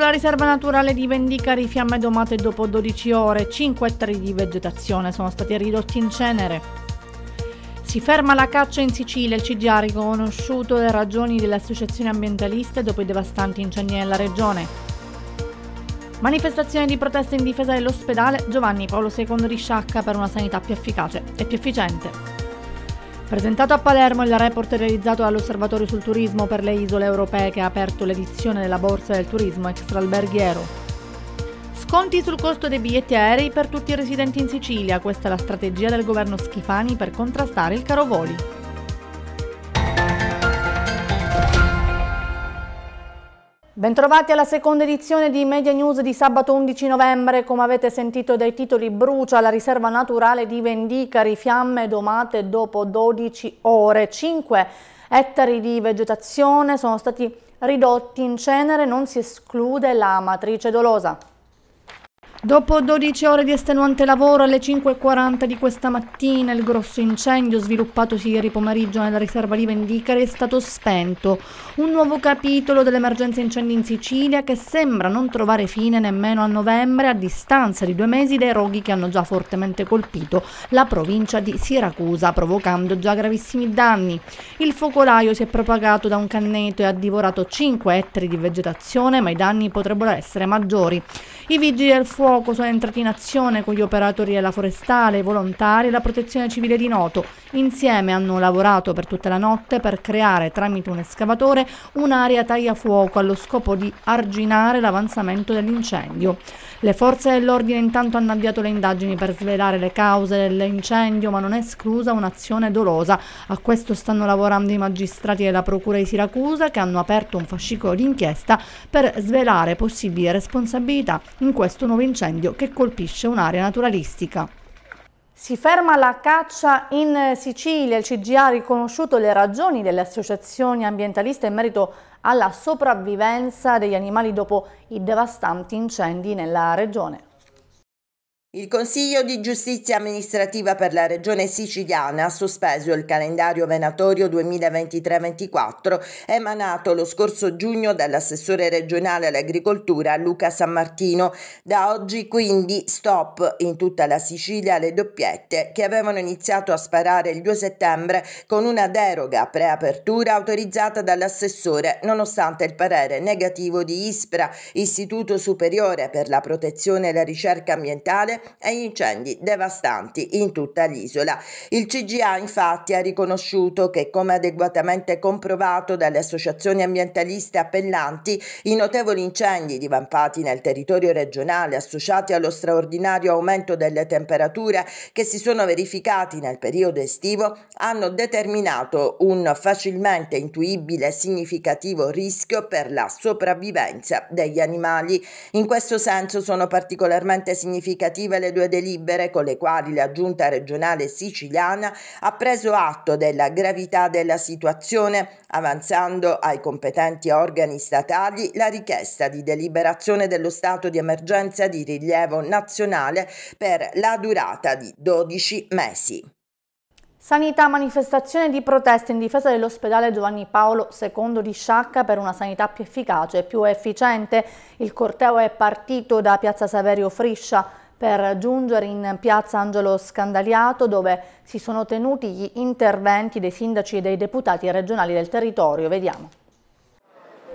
sulla riserva naturale di Vendicari fiamme domate dopo 12 ore, 5 ettari di vegetazione sono stati ridotti in cenere. Si ferma la caccia in Sicilia, il CGA ha riconosciuto le ragioni delle associazioni ambientaliste dopo i devastanti incendi nella regione. Manifestazione di protesta in difesa dell'ospedale Giovanni Paolo II di Sciacca per una sanità più efficace e più efficiente. Presentato a Palermo il report realizzato dall'Osservatorio sul turismo per le isole europee che ha aperto l'edizione della borsa del turismo Extralberghiero. Sconti sul costo dei biglietti aerei per tutti i residenti in Sicilia, questa è la strategia del governo Schifani per contrastare il caro voli. Bentrovati alla seconda edizione di Media News di sabato 11 novembre. Come avete sentito dai titoli, brucia la riserva naturale di Vendicari, fiamme domate dopo 12 ore. 5 ettari di vegetazione sono stati ridotti in cenere, non si esclude la matrice dolosa. Dopo 12 ore di estenuante lavoro alle 5.40 di questa mattina il grosso incendio sviluppatosi ieri pomeriggio nella riserva di Vendicare è stato spento. Un nuovo capitolo dell'emergenza incendi in Sicilia che sembra non trovare fine nemmeno a novembre a distanza di due mesi dai roghi che hanno già fortemente colpito la provincia di Siracusa provocando già gravissimi danni. Il focolaio si è propagato da un canneto e ha divorato 5 ettari di vegetazione ma i danni potrebbero essere maggiori. I vigili del fuoco sono entrati in azione con gli operatori della forestale, i volontari e la protezione civile di Noto. Insieme hanno lavorato per tutta la notte per creare tramite un escavatore un'area tagliafuoco allo scopo di arginare l'avanzamento dell'incendio. Le forze dell'ordine intanto hanno avviato le indagini per svelare le cause dell'incendio, ma non è esclusa un'azione dolosa. A questo stanno lavorando i magistrati della Procura di Siracusa che hanno aperto un fascicolo d'inchiesta per svelare possibili responsabilità in questo nuovo incendio che colpisce un'area naturalistica. Si ferma la caccia in Sicilia, il CGA ha riconosciuto le ragioni delle associazioni ambientaliste in merito alla sopravvivenza degli animali dopo i devastanti incendi nella regione. Il Consiglio di giustizia amministrativa per la Regione siciliana ha sospeso il calendario venatorio 2023-24 emanato lo scorso giugno dall'assessore regionale all'agricoltura Luca San Martino. Da oggi quindi stop in tutta la Sicilia alle doppiette che avevano iniziato a sparare il 2 settembre con una deroga preapertura autorizzata dall'assessore nonostante il parere negativo di ISPRA, Istituto Superiore per la Protezione e la Ricerca Ambientale frane e incendi devastanti in tutta l'isola. Il CGA infatti ha riconosciuto che, come adeguatamente comprovato dalle associazioni ambientaliste appellanti, i notevoli incendi divampati nel territorio regionale associati allo straordinario aumento delle temperature che si sono verificati nel periodo estivo hanno determinato un facilmente intuibile e significativo rischio per la sopravvivenza degli animali. In questo senso sono particolarmente significativi positive le due delibere con le quali la giunta regionale siciliana ha preso atto della gravità della situazione, avanzando ai competenti organi statali la richiesta di deliberazione dello stato di emergenza di rilievo nazionale per la durata di 12 mesi. Sanità, manifestazione di protesta in difesa dell'ospedale Giovanni Paolo II di Sciacca per una sanità più efficace e più efficiente. Il corteo è partito da Piazza Saverio Friscia per giungere in piazza Angelo Scandaliato dove si sono tenuti gli interventi dei sindaci e dei deputati regionali del territorio. Vediamo.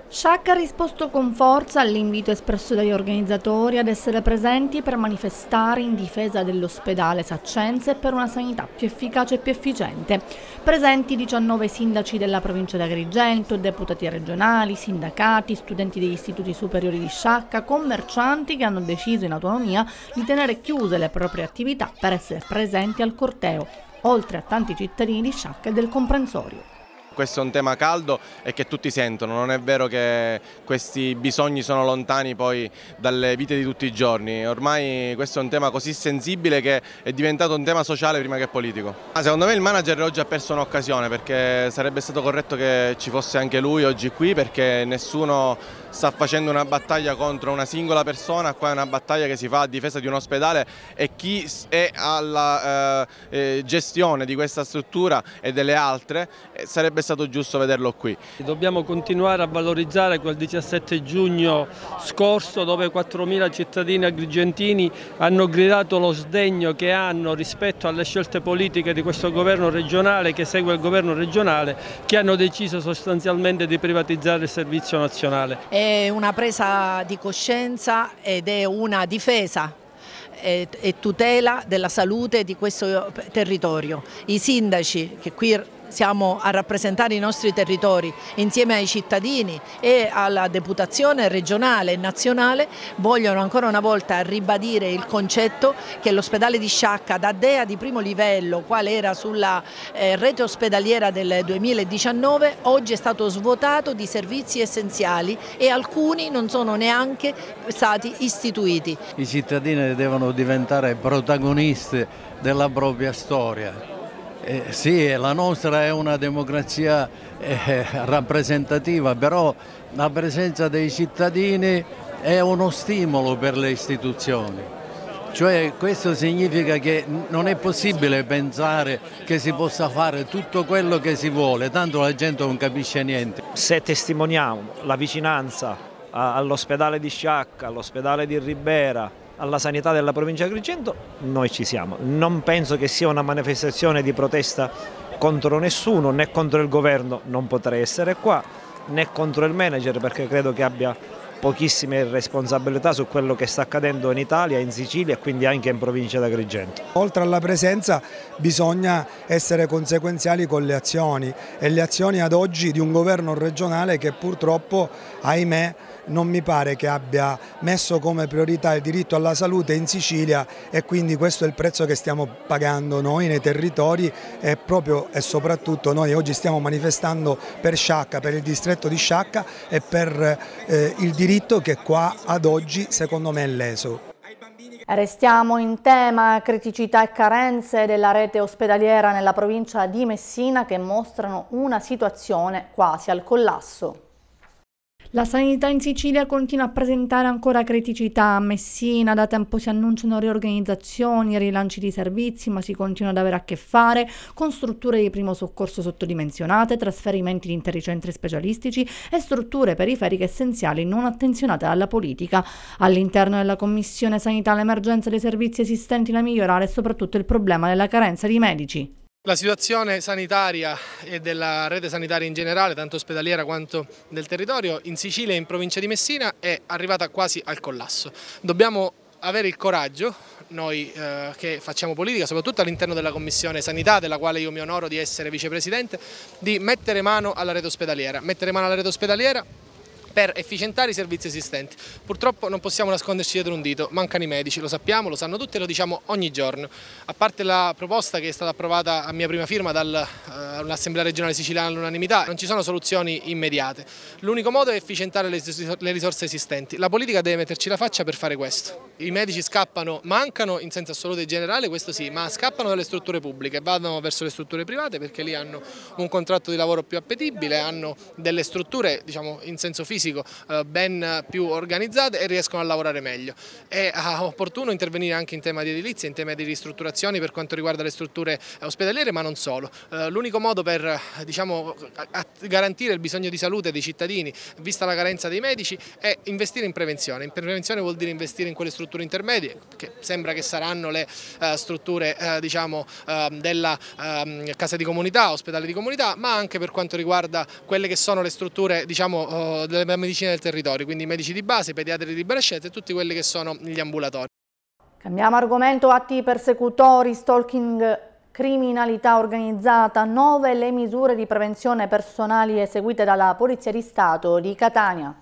Sciacca ha risposto con forza all'invito espresso dagli organizzatori ad essere presenti per manifestare in difesa dell'ospedale Saccenze per una sanità più efficace e più efficiente. Presenti 19 sindaci della provincia di Agrigento, deputati regionali, sindacati, studenti degli istituti superiori di Sciacca, commercianti che hanno deciso in autonomia di tenere chiuse le proprie attività per essere presenti al corteo, oltre a tanti cittadini di Sciacca e del comprensorio questo è un tema caldo e che tutti sentono, non è vero che questi bisogni sono lontani poi dalle vite di tutti i giorni, ormai questo è un tema così sensibile che è diventato un tema sociale prima che politico. Ah, secondo me il manager oggi ha perso un'occasione perché sarebbe stato corretto che ci fosse anche lui oggi qui perché nessuno sta facendo una battaglia contro una singola persona, qua è una battaglia che si fa a difesa di un ospedale e chi è alla eh, eh, gestione di questa struttura e delle altre eh, sarebbe stato giusto vederlo qui. Dobbiamo continuare a valorizzare quel 17 giugno scorso dove 4.000 cittadini agrigentini hanno gridato lo sdegno che hanno rispetto alle scelte politiche di questo governo regionale che segue il governo regionale che hanno deciso sostanzialmente di privatizzare il servizio nazionale. E è una presa di coscienza ed è una difesa e tutela della salute di questo territorio. I sindaci che qui siamo a rappresentare i nostri territori insieme ai cittadini e alla deputazione regionale e nazionale vogliono ancora una volta ribadire il concetto che l'ospedale di Sciacca da DEA di primo livello quale era sulla eh, rete ospedaliera del 2019 oggi è stato svuotato di servizi essenziali e alcuni non sono neanche stati istituiti. I cittadini devono diventare protagonisti della propria storia eh, sì, la nostra è una democrazia eh, rappresentativa, però la presenza dei cittadini è uno stimolo per le istituzioni. Cioè questo significa che non è possibile pensare che si possa fare tutto quello che si vuole, tanto la gente non capisce niente. Se testimoniamo la vicinanza all'ospedale di Sciacca, all'ospedale di Ribera, alla sanità della provincia di Agrigento, noi ci siamo. Non penso che sia una manifestazione di protesta contro nessuno, né contro il governo, non potrei essere qua, né contro il manager perché credo che abbia pochissime responsabilità su quello che sta accadendo in Italia, in Sicilia e quindi anche in provincia di Agrigento. Oltre alla presenza bisogna essere conseguenziali con le azioni e le azioni ad oggi di un governo regionale che purtroppo, ahimè, non mi pare che abbia messo come priorità il diritto alla salute in Sicilia e quindi questo è il prezzo che stiamo pagando noi nei territori e proprio e soprattutto noi oggi stiamo manifestando per Sciacca, per il distretto di Sciacca e per eh, il diritto che qua ad oggi secondo me è leso. Restiamo in tema criticità e carenze della rete ospedaliera nella provincia di Messina che mostrano una situazione quasi al collasso. La sanità in Sicilia continua a presentare ancora criticità. A Messina da tempo si annunciano riorganizzazioni, rilanci di servizi, ma si continua ad avere a che fare con strutture di primo soccorso sottodimensionate, trasferimenti di interi centri specialistici e strutture periferiche essenziali non attenzionate dalla politica. All'interno della Commissione Sanità l'emergenza dei servizi esistenti da migliorare e soprattutto il problema della carenza di medici. La situazione sanitaria e della rete sanitaria in generale, tanto ospedaliera quanto del territorio, in Sicilia e in provincia di Messina è arrivata quasi al collasso. Dobbiamo avere il coraggio, noi eh, che facciamo politica, soprattutto all'interno della Commissione Sanità, della quale io mi onoro di essere vicepresidente, di mettere mano alla rete ospedaliera. Mettere mano alla rete ospedaliera per efficientare i servizi esistenti. Purtroppo non possiamo nasconderci dietro un dito, mancano i medici, lo sappiamo, lo sanno tutti e lo diciamo ogni giorno. A parte la proposta che è stata approvata a mia prima firma dall'Assemblea eh, uh, regionale siciliana all'unanimità, non ci sono soluzioni immediate. L'unico modo è efficientare le, le risorse esistenti. La politica deve metterci la faccia per fare questo. I medici scappano, mancano in senso assoluto e generale, questo sì, ma scappano dalle strutture pubbliche, vanno verso le strutture private perché lì hanno un contratto di lavoro più appetibile, hanno delle strutture diciamo, in senso fisico fisico eh, ben più organizzate e riescono a lavorare meglio. È eh, opportuno intervenire anche in tema di edilizia, in tema di ristrutturazioni per quanto riguarda le strutture eh, ospedaliere ma non solo. L'unico modo per diciamo, garantire il bisogno di salute dei cittadini vista la carenza dei medici è investire in prevenzione. In prevenzione vuol dire investire in quelle strutture intermedie che sembra che saranno le strutture diciamo, ehm, della ehm, casa di comunità, ospedale di comunità ma anche per quanto riguarda quelle che sono le strutture diciamo, oh, delle la medicina del territorio, quindi i medici di base, i pediatri di libera e tutti quelli che sono gli ambulatori. Cambiamo argomento, atti persecutori, stalking criminalità organizzata, 9 le misure di prevenzione personali eseguite dalla Polizia di Stato di Catania.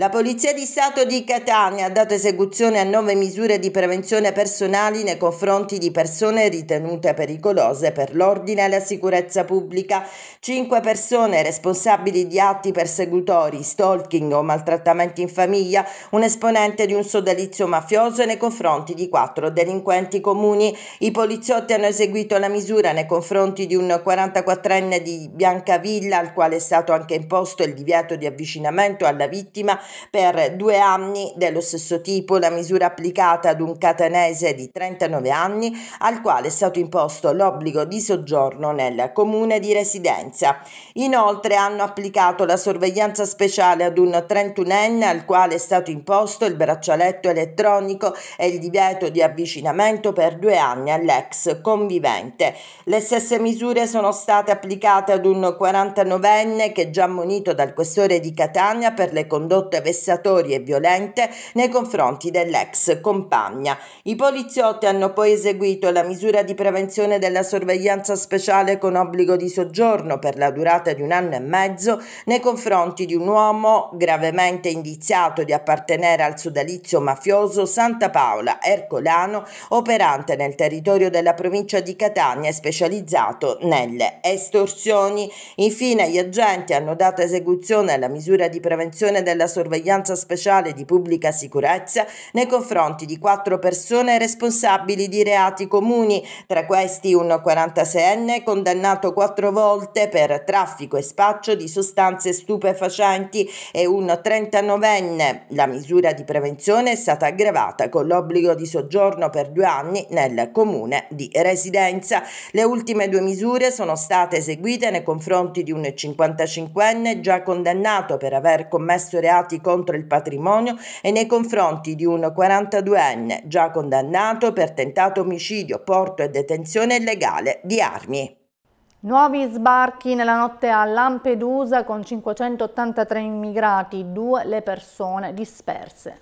La Polizia di Stato di Catania ha dato esecuzione a nove misure di prevenzione personali nei confronti di persone ritenute pericolose per l'ordine e la sicurezza pubblica. Cinque persone responsabili di atti persecutori, stalking o maltrattamenti in famiglia, un esponente di un sodalizio mafioso nei confronti di quattro delinquenti comuni. I poliziotti hanno eseguito la misura nei confronti di un 44enne di Biancavilla, al quale è stato anche imposto il divieto di avvicinamento alla vittima per due anni dello stesso tipo la misura applicata ad un catanese di 39 anni al quale è stato imposto l'obbligo di soggiorno nel comune di residenza. Inoltre hanno applicato la sorveglianza speciale ad un 31enne al quale è stato imposto il braccialetto elettronico e il divieto di avvicinamento per due anni all'ex convivente. Le stesse misure sono state applicate ad un 49enne che già ammonito dal questore di Catania per le condotte condotte vessatori e violente nei confronti dell'ex compagna. I poliziotti hanno poi eseguito la misura di prevenzione della sorveglianza speciale con obbligo di soggiorno per la durata di un anno e mezzo nei confronti di un uomo gravemente indiziato di appartenere al sodalizio mafioso Santa Paola Ercolano, operante nel territorio della provincia di Catania e specializzato nelle estorsioni. Infine gli agenti hanno dato esecuzione alla misura di prevenzione della sorveglianza sorveglianza speciale di pubblica sicurezza nei confronti di quattro persone responsabili di reati comuni, tra questi un 46enne condannato quattro volte per traffico e spaccio di sostanze stupefacenti e un 39enne. La misura di prevenzione è stata aggravata con l'obbligo di soggiorno per due anni nel comune di residenza. Le ultime due misure sono state eseguite nei confronti di un 55enne già condannato per aver commesso reati atti contro il patrimonio e nei confronti di un 42enne già condannato per tentato omicidio, porto e detenzione illegale di armi. Nuovi sbarchi nella notte a Lampedusa con 583 immigrati, due le persone disperse.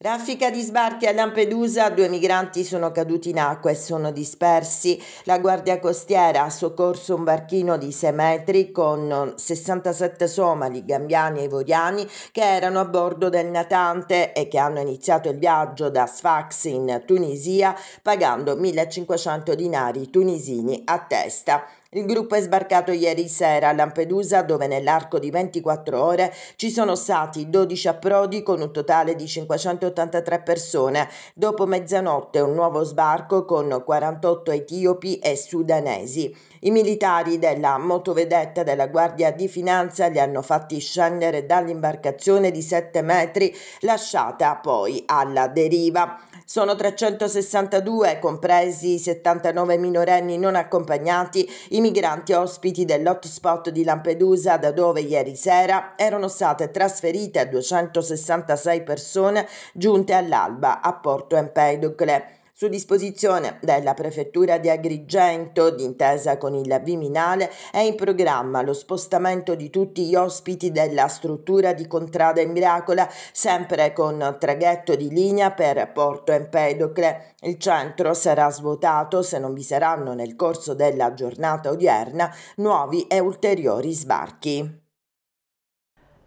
Raffica di sbarchi a Lampedusa, due migranti sono caduti in acqua e sono dispersi. La Guardia Costiera ha soccorso un barchino di 6 metri con 67 somali, gambiani e ivoriani che erano a bordo del natante e che hanno iniziato il viaggio da Sfax in Tunisia pagando 1500 dinari tunisini a testa. Il gruppo è sbarcato ieri sera a Lampedusa dove nell'arco di 24 ore ci sono stati 12 approdi con un totale di 583 persone. Dopo mezzanotte un nuovo sbarco con 48 etiopi e sudanesi. I militari della motovedetta della Guardia di Finanza li hanno fatti scendere dall'imbarcazione di 7 metri lasciata poi alla deriva. Sono 362 compresi 79 minorenni non accompagnati i migranti ospiti dell'hotspot di Lampedusa, da dove ieri sera erano state trasferite 266 persone giunte all'alba a Porto Empedocle su disposizione della Prefettura di Agrigento, d'intesa con il Viminale, è in programma lo spostamento di tutti gli ospiti della struttura di Contrada in Miracola, sempre con traghetto di linea per Porto Empedocle. Il centro sarà svuotato se non vi saranno nel corso della giornata odierna nuovi e ulteriori sbarchi.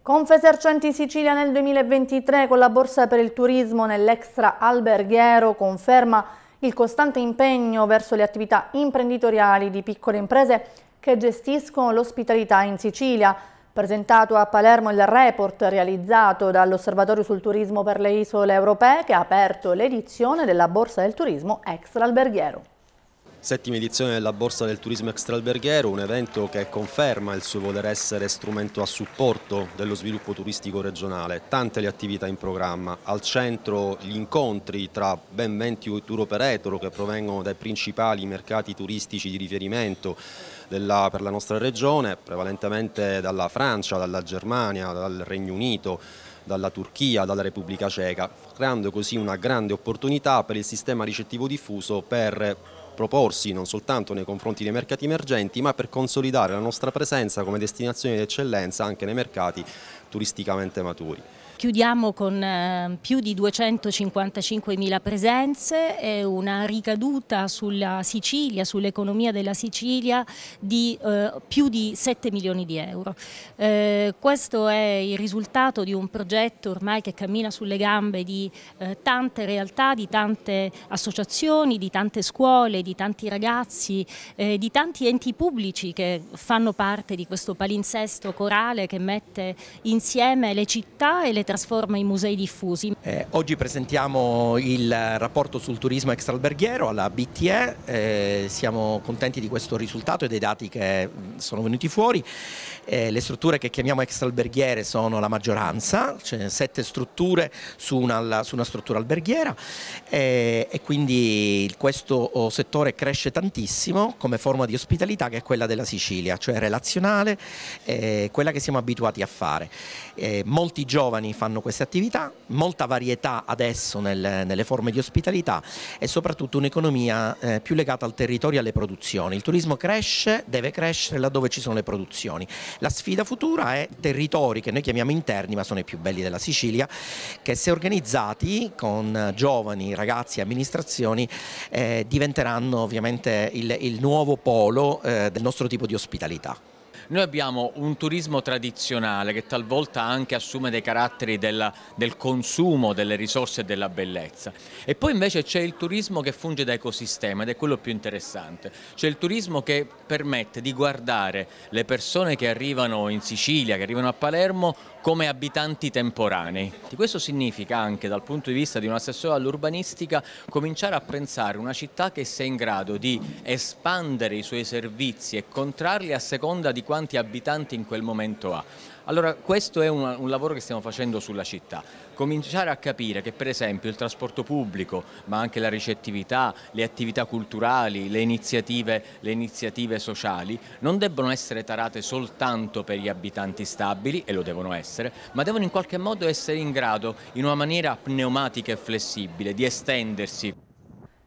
Confesercenti Sicilia nel 2023 con la borsa per il turismo nell'extra alberghiero conferma il costante impegno verso le attività imprenditoriali di piccole imprese che gestiscono l'ospitalità in Sicilia. Presentato a Palermo il report realizzato dall'Osservatorio sul turismo per le isole europee che ha aperto l'edizione della borsa del turismo extra alberghiero. Settima edizione della Borsa del Turismo Extralberghiero, un evento che conferma il suo voler essere strumento a supporto dello sviluppo turistico regionale. Tante le attività in programma, al centro gli incontri tra ben 20 tour operator che provengono dai principali mercati turistici di riferimento della, per la nostra regione, prevalentemente dalla Francia, dalla Germania, dal Regno Unito dalla Turchia, dalla Repubblica Ceca, creando così una grande opportunità per il sistema ricettivo diffuso per proporsi non soltanto nei confronti dei mercati emergenti ma per consolidare la nostra presenza come destinazione d'eccellenza anche nei mercati turisticamente maturi chiudiamo con eh, più di 255.000 presenze e una ricaduta sulla Sicilia, sull'economia della Sicilia di eh, più di 7 milioni di euro. Eh, questo è il risultato di un progetto ormai che cammina sulle gambe di tante realtà, di tante associazioni, di tante scuole, di tanti ragazzi, di tanti enti pubblici che fanno parte di questo palinsesto corale che mette insieme le città e le trasforma i musei diffusi. Eh, oggi presentiamo il rapporto sul turismo extraalberghiero alla BTE, eh, siamo contenti di questo risultato e dei dati che mm, sono venuti fuori eh, le strutture che chiamiamo extra alberghiere sono la maggioranza, cioè sette strutture su una, su una struttura alberghiera eh, e quindi questo oh, settore cresce tantissimo come forma di ospitalità che è quella della Sicilia, cioè relazionale, eh, quella che siamo abituati a fare. Eh, molti giovani fanno queste attività, molta varietà adesso nel, nelle forme di ospitalità e soprattutto un'economia eh, più legata al territorio e alle produzioni. Il turismo cresce, deve crescere laddove ci sono le produzioni la sfida futura è territori che noi chiamiamo interni ma sono i più belli della Sicilia, che se organizzati con giovani, ragazzi e amministrazioni eh, diventeranno ovviamente il, il nuovo polo eh, del nostro tipo di ospitalità. Noi abbiamo un turismo tradizionale che talvolta anche assume dei caratteri della, del consumo delle risorse e della bellezza e poi invece c'è il turismo che funge da ecosistema ed è quello più interessante. C'è il turismo che permette di guardare le persone che arrivano in Sicilia, che arrivano a Palermo come abitanti temporanei. Questo significa anche dal punto di vista di un assessore all'urbanistica cominciare a pensare una città che sia in grado di espandere i suoi servizi e contrarli a seconda di quanti abitanti in quel momento ha. Allora questo è un, un, lavoro che stiamo facendo sulla città, cominciare a capire che per esempio il trasporto pubblico, ma anche la ricettività, le attività culturali, le iniziative, le iniziative sociali non debbono essere tarate soltanto per gli abitanti stabili e lo devono essere essere, ma devono in qualche modo essere in grado, in una maniera pneumatica e flessibile, di estendersi.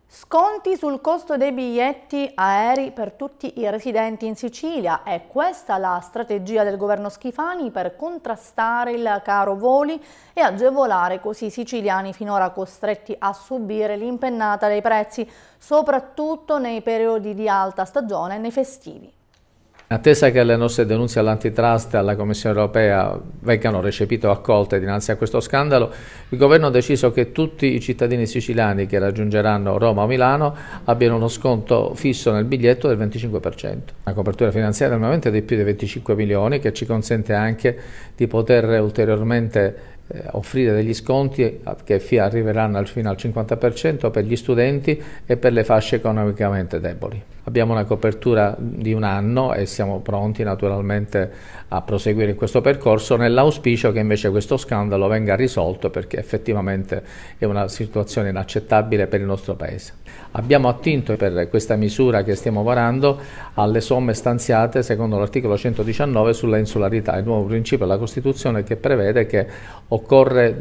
Sconti sul costo dei biglietti aerei per tutti i residenti in Sicilia. È questa la strategia del governo Schifani per contrastare il caro voli e agevolare così i siciliani finora costretti a subire l'impennata dei prezzi, soprattutto nei periodi di alta stagione e nei festivi. In attesa che le nostre denunce all'antitrust e alla Commissione europea vengano recepite o accolte dinanzi a questo scandalo, il governo ha deciso che tutti i cittadini siciliani che raggiungeranno Roma o Milano abbiano uno sconto fisso nel biglietto del 25%. Una copertura finanziaria normalmente di più di 25 milioni che ci consente anche di poter ulteriormente eh, offrire degli sconti che arriveranno fino al 50% per gli studenti e per le fasce economicamente deboli. Abbiamo una copertura di un anno e siamo pronti naturalmente a proseguire in questo percorso nell'auspicio che invece questo scandalo venga risolto perché effettivamente è una situazione inaccettabile per il nostro Paese. Abbiamo attinto per questa misura che stiamo varando alle somme stanziate secondo l'articolo 119 sulla insularità, il nuovo principio della Costituzione che prevede che occorre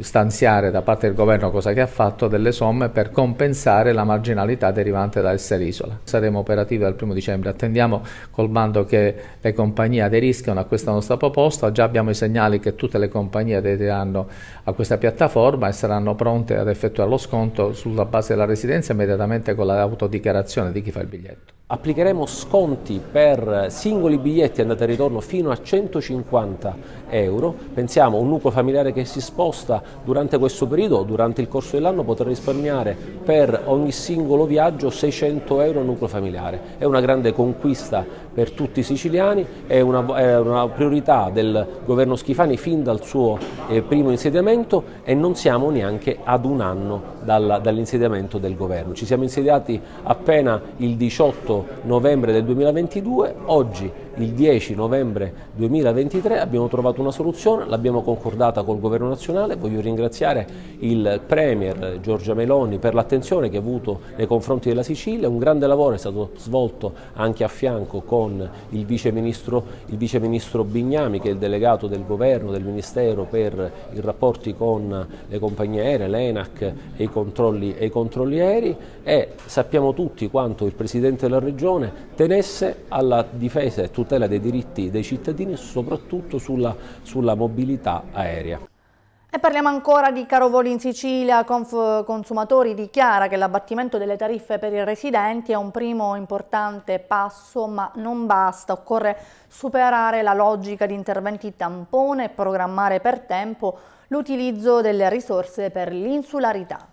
stanziare da parte del governo, cosa che ha fatto, delle somme per compensare la marginalità derivante da essere isola. Sarebbe saremo operativi dal 1 dicembre. Attendiamo col bando che le compagnie aderiscano a questa nostra proposta, già abbiamo i segnali che tutte le compagnie aderiranno a questa piattaforma e saranno pronte ad effettuare lo sconto sulla base della residenza immediatamente con l'autodichiarazione di chi fa il biglietto. Applicheremo sconti per singoli biglietti andata e ritorno fino a 150 euro. Pensiamo a un nucleo familiare che si sposta durante questo periodo durante il corso dell'anno potrà risparmiare per ogni singolo viaggio 600 euro nucleo familiare. È una grande conquista per tutti i siciliani, è una, è una priorità del governo Schifani fin dal suo eh, primo insediamento e non siamo neanche ad un anno dal, dall'insediamento del governo. Ci siamo insediati appena il 18 novembre del 2022, oggi il 10 novembre 2023 abbiamo trovato una soluzione, l'abbiamo concordata col Governo nazionale, voglio ringraziare il Premier Giorgia Meloni per l'attenzione che ha avuto nei confronti della Sicilia, un grande lavoro è stato svolto anche a fianco con il Vice Ministro, il Vice Ministro Bignami che è il delegato del Governo, del Ministero per i rapporti con le compagnie aeree, l'ENAC e i controlli, e i controlli aerei e sappiamo tutti quanto il Presidente della Regione tenesse alla difesa e tutela tutela dei diritti dei cittadini e soprattutto sulla, sulla mobilità aerea. E parliamo ancora di carovoli in Sicilia. Conf Consumatori dichiara che l'abbattimento delle tariffe per i residenti è un primo importante passo, ma non basta. Occorre superare la logica di interventi tampone e programmare per tempo l'utilizzo delle risorse per l'insularità.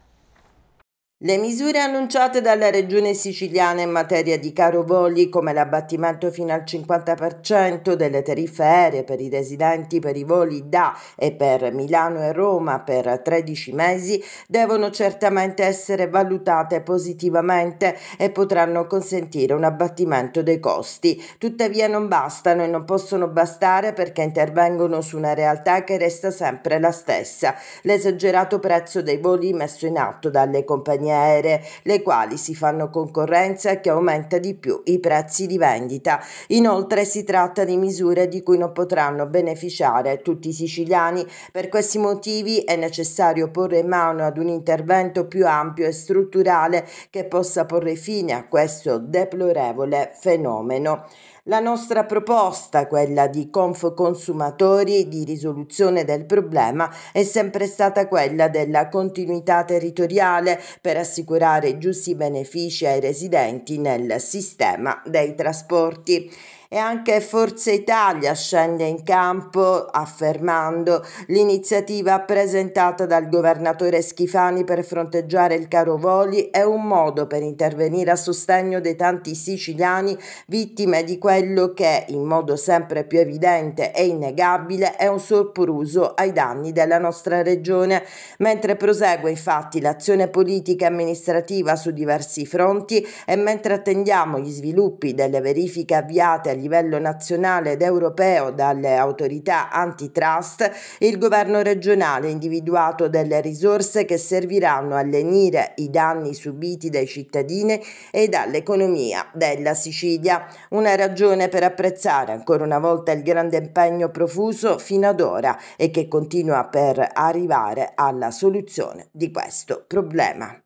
Le misure annunciate dalla Regione siciliana in materia di caro voli, come l'abbattimento fino al 50% delle tariffe aeree per i residenti per i voli da e per Milano e Roma per 13 mesi, devono certamente essere valutate positivamente e potranno consentire un abbattimento dei costi. Tuttavia non bastano e non possono bastare perché intervengono su una realtà che resta sempre la stessa, l'esagerato prezzo dei voli messo in atto dalle compagnie straniere, le quali si fanno concorrenza che aumenta di più i prezzi di vendita. Inoltre si tratta di misure di cui non potranno beneficiare tutti i siciliani. Per questi motivi è necessario porre mano ad un intervento più ampio e strutturale che possa porre fine a questo deplorevole fenomeno. La nostra proposta, quella di Conf Consumatori di risoluzione del problema, è sempre stata quella della continuità territoriale per assicurare giusti benefici ai residenti nel sistema dei trasporti e anche Forza Italia scende in campo affermando l'iniziativa presentata dal governatore Schifani per fronteggiare il caro voli è un modo per intervenire a sostegno dei tanti siciliani vittime di quello che in modo sempre più evidente e innegabile è un sorpruso ai danni della nostra regione, mentre prosegue infatti l'azione politica e amministrativa su diversi fronti e mentre attendiamo gli sviluppi delle verifiche avviate agli livello nazionale ed europeo dalle autorità antitrust, il governo regionale ha individuato delle risorse che serviranno a lenire i danni subiti dai cittadini e dall'economia della Sicilia. Una ragione per apprezzare ancora una volta il grande impegno profuso fino ad ora e che continua per arrivare alla soluzione di questo problema.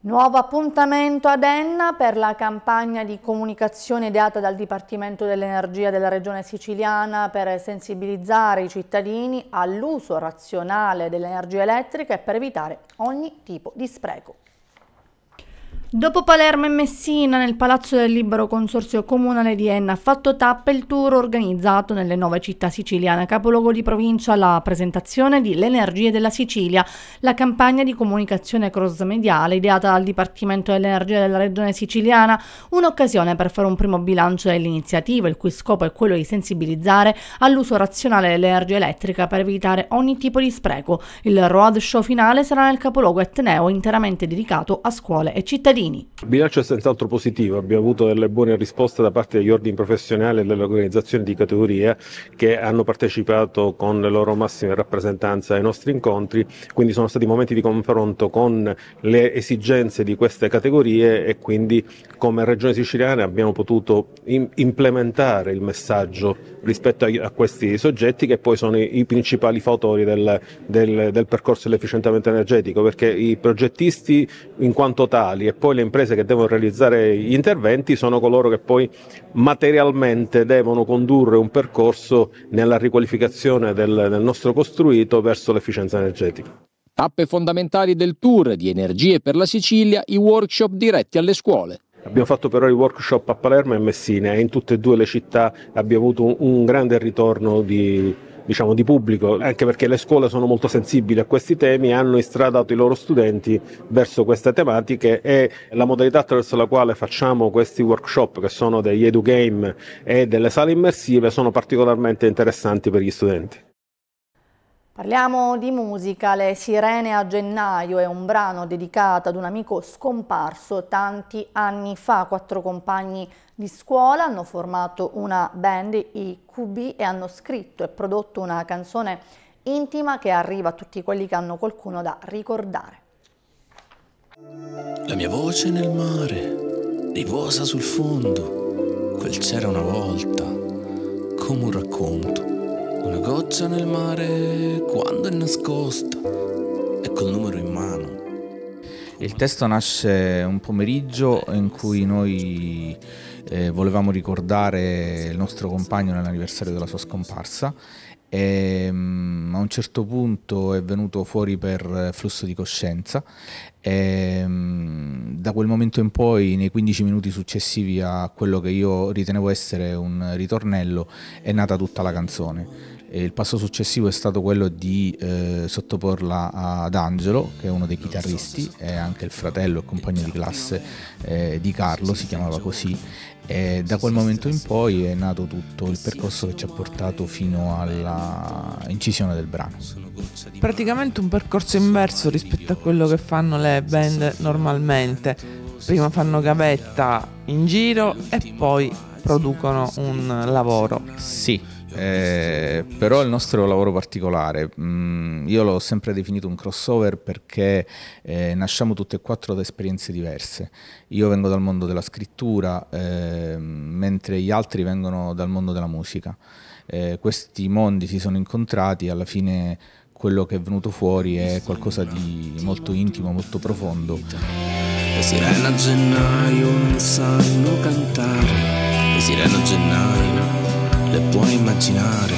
Nuovo appuntamento ad Enna per la campagna di comunicazione ideata dal Dipartimento dell'Energia della Regione Siciliana per sensibilizzare i cittadini all'uso razionale dell'energia elettrica e per evitare ogni tipo di spreco. Dopo Palermo e Messina, nel Palazzo del Libero Consorzio Comunale di Enna ha fatto tappa il tour organizzato nelle nove città siciliane, capoluogo di provincia, la presentazione di Le Energie della Sicilia, la campagna di comunicazione cross-mediale ideata dal Dipartimento dell'Energia della Regione Siciliana, un'occasione per fare un primo bilancio dell'iniziativa, il cui scopo è quello di sensibilizzare all'uso razionale dell'energia elettrica per evitare ogni tipo di spreco. Il road show finale sarà nel capoluogo etneo interamente dedicato a scuole e cittadini cittadini. Il bilancio è senz'altro positivo, abbiamo avuto delle buone risposte da parte degli ordini professionali e delle organizzazioni di categoria che hanno partecipato con le loro massime rappresentanze ai nostri incontri, quindi sono stati momenti di confronto con le esigenze di queste categorie e quindi come Regione Siciliana abbiamo potuto implementare il messaggio rispetto a, questi soggetti che poi sono i, principali fautori del, del, del percorso dell'efficientamento energetico, perché i progettisti in quanto tali e poi poi le imprese che devono realizzare gli interventi sono coloro che poi materialmente devono condurre un percorso nella riqualificazione del, del nostro costruito verso l'efficienza energetica. Tappe fondamentali del tour di Energie per la Sicilia, i workshop diretti alle scuole. Abbiamo fatto però i workshop a Palermo e a Messina e in tutte e due le città abbiamo avuto un grande ritorno di, diciamo, di pubblico, eh. anche perché le scuole sono molto sensibili a questi temi, e hanno istradato i loro studenti verso queste tematiche e la modalità attraverso la quale facciamo questi workshop, che sono degli edugame e delle sale immersive, sono particolarmente interessanti per gli studenti. Parliamo di musica, le sirene a gennaio è un brano dedicato ad un amico scomparso tanti anni fa. Quattro compagni di scuola hanno formato una band, i QB, e hanno scritto e prodotto una canzone intima che arriva a tutti quelli che hanno qualcuno da ricordare. La mia voce nel mare, riposa sul fondo, quel c'era una volta, come un racconto una goccia nel mare quando è nascosta e col numero in mano. Il testo nasce un pomeriggio in cui noi eh, volevamo ricordare il nostro compagno nell'anniversario della sua scomparsa e, ehm, a un certo punto è venuto fuori per flusso di coscienza e ehm, da quel momento in poi nei 15 minuti successivi a quello che io ritenevo essere un ritornello è nata tutta la canzone il passo successivo è stato quello di eh, sottoporla ad Angelo, che è uno dei chitarristi, è anche il fratello e compagno di classe eh, di Carlo, si chiamava così. E da quel momento in poi è nato tutto il percorso che ci ha portato fino all'incisione del brano. Praticamente un percorso inverso rispetto a quello che fanno le band normalmente. Prima fanno gavetta in giro e poi producono un lavoro. Sì, eh, però il nostro è un lavoro particolare, mm, io l'ho sempre definito un crossover perché eh, nasciamo tutte e quattro da esperienze diverse. Io vengo dal mondo della scrittura, eh, mentre gli altri vengono dal mondo della musica. Eh, questi mondi si sono incontrati e alla fine quello che è venuto fuori è qualcosa di molto intimo, molto profondo. Le sirene a gennaio non sanno cantare, le sirene a gennaio le puoi immaginare,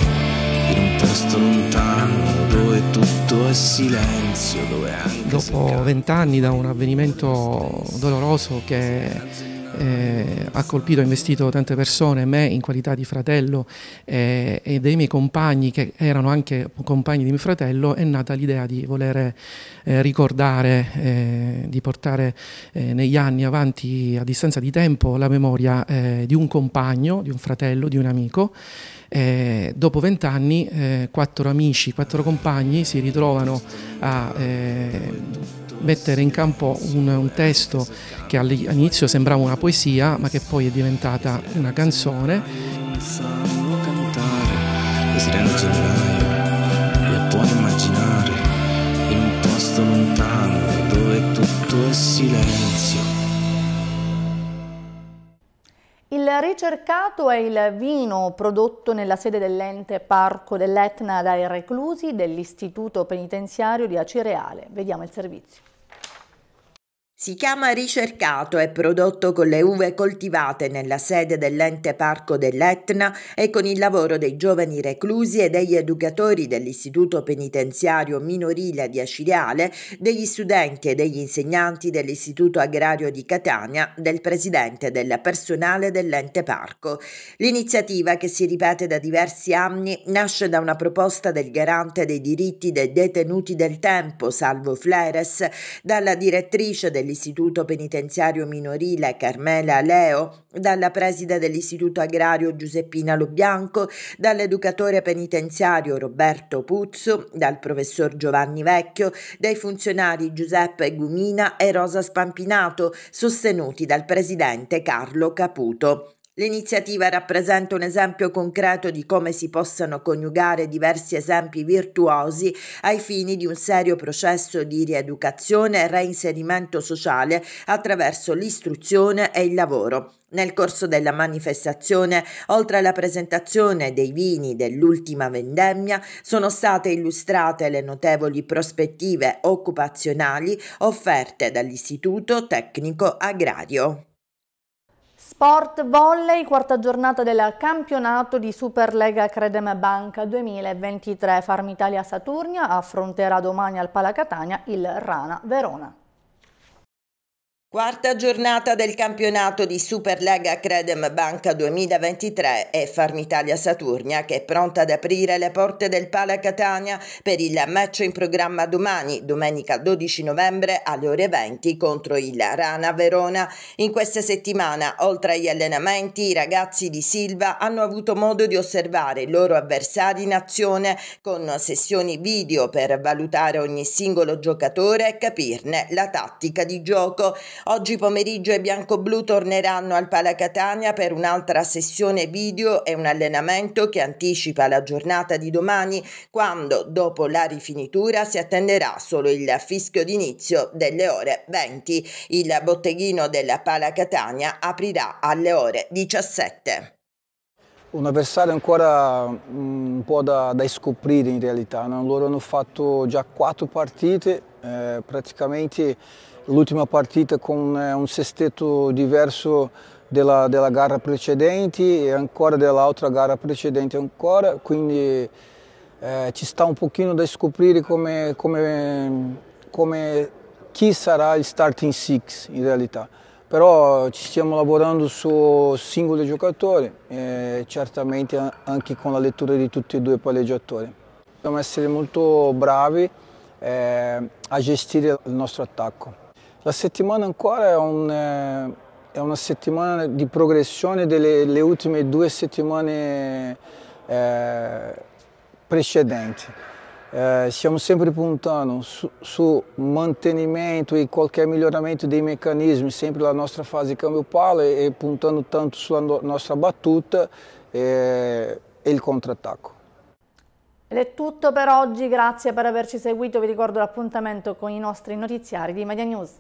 in un posto lontano dove tutto è silenzio, dove anche... Dopo vent'anni da un avvenimento doloroso che eh, ha colpito e investito tante persone, me in qualità di fratello eh, e dei miei compagni che erano anche compagni di mio fratello, è nata l'idea di volere eh, ricordare, eh, di portare eh, negli anni avanti a distanza di tempo la memoria eh, di un compagno, di un fratello, di un amico. Eh, dopo vent'anni eh, quattro amici, quattro compagni si ritrovano a eh, mettere in campo un, un testo che all'inizio sembrava una poesia ma che poi è diventata una canzone. Il ricercato è il vino prodotto nella sede dell'ente Parco dell'Etna dai reclusi dell'istituto penitenziario di Acireale. Vediamo il servizio. Si chiama Ricercato, è prodotto con le uve coltivate nella sede dell'ente parco dell'Etna e con il lavoro dei giovani reclusi e degli educatori dell'istituto penitenziario minorile di Acireale, degli studenti e degli insegnanti dell'istituto agrario di Catania, del presidente e del personale dell'ente parco. L'iniziativa, che si ripete da diversi anni, nasce da una proposta del garante dei diritti dei detenuti del tempo, Salvo Fleres, dalla direttrice del dell'istituto penitenziario minorile Carmela Leo, dalla preside dell'istituto agrario Giuseppina Lobianco, dall'educatore penitenziario Roberto Puzzo, dal professor Giovanni Vecchio, dai funzionari Giuseppe Gumina e Rosa Spampinato, sostenuti dal presidente Carlo Caputo. L'iniziativa rappresenta un esempio concreto di come si possano coniugare diversi esempi virtuosi ai fini di un serio processo di rieducazione e reinserimento sociale attraverso l'istruzione e il lavoro. Nel corso della manifestazione, oltre alla presentazione dei vini dell'ultima vendemmia, sono state illustrate le notevoli prospettive occupazionali offerte dall'Istituto Tecnico Agrario. Sport Volley, quarta giornata del campionato di Superlega Credem Banca 2023. Farm Italia Saturnia affronterà domani al Palacatania il Rana Verona. Quarta giornata del campionato di Superlega Credem Banca 2023 e Farmitalia Saturnia che è pronta ad aprire le porte del Pala Catania per il match in programma domani, domenica 12 novembre alle ore 20 contro il Rana Verona. In questa settimana, oltre agli allenamenti, i ragazzi di Silva hanno avuto modo di osservare i loro avversari in azione con sessioni video per valutare ogni singolo giocatore e capirne la tattica di gioco. Oggi pomeriggio i bianco-blu torneranno al Palacatania per un'altra sessione video e un allenamento che anticipa la giornata di domani quando, dopo la rifinitura, si attenderà solo il fischio d'inizio delle ore 20. Il botteghino della Palacatania aprirà alle ore 17. Un avversario ancora mm, un po' da, da scoprire in realtà, no? loro hanno fatto già quattro partite, eh, praticamente l'ultima partita con eh, un sestetto diverso della, della, gara precedente e ancora dell'altra gara precedente ancora, quindi eh, ci sta un pochino da scoprire come, come, come chi sarà il starting six in realtà. Però ci stiamo lavorando su singoli giocatori, e certamente anche con la lettura di tutti e due i palleggiatori. Dobbiamo essere molto bravi eh, a gestire il nostro attacco. La settimana ancora è, un, eh, è una settimana di progressione delle ultime due settimane eh, precedenti. Eh, stiamo sempre puntando su, su, mantenimento e qualche miglioramento dei meccanismi, sempre la nostra fase cambio palo e, e puntando tanto sulla no, nostra battuta eh, e il contrattacco. Ed è tutto per oggi, grazie per averci seguito, vi ricordo l'appuntamento con i nostri notiziari di Media News.